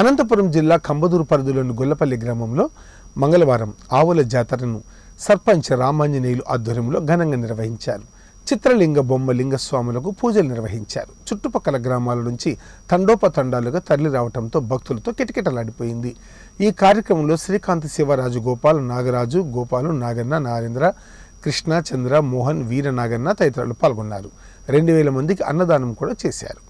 అనంతపురం జిల్లా కంబదూరు పరిధిలోని గొల్లపల్లి గ్రామంలో మంగళవారం ఆవుల జాతరను సర్పంచ్ రామాంజనేయులు ఆధ్వర్యంలో ఘనంగా నిర్వహించారు చిత్రలింగ బొమ్మ లింగస్వాములకు పూజలు నిర్వహించారు చుట్టుపక్కల గ్రామాల నుంచి తండోపతండాలుగా తరలి రావడంతో భక్తులతో కిటకిటలాడిపోయింది ఈ కార్యక్రమంలో శ్రీకాంత్ శివరాజు గోపాల్ నాగరాజు గోపాలు నాగన్న నారేంద్ర కృష్ణ చంద్ర మోహన్ వీర నాగన్న తదితరులు పాల్గొన్నారు రెండు వేల మందికి అన్నదానం కూడా చేశారు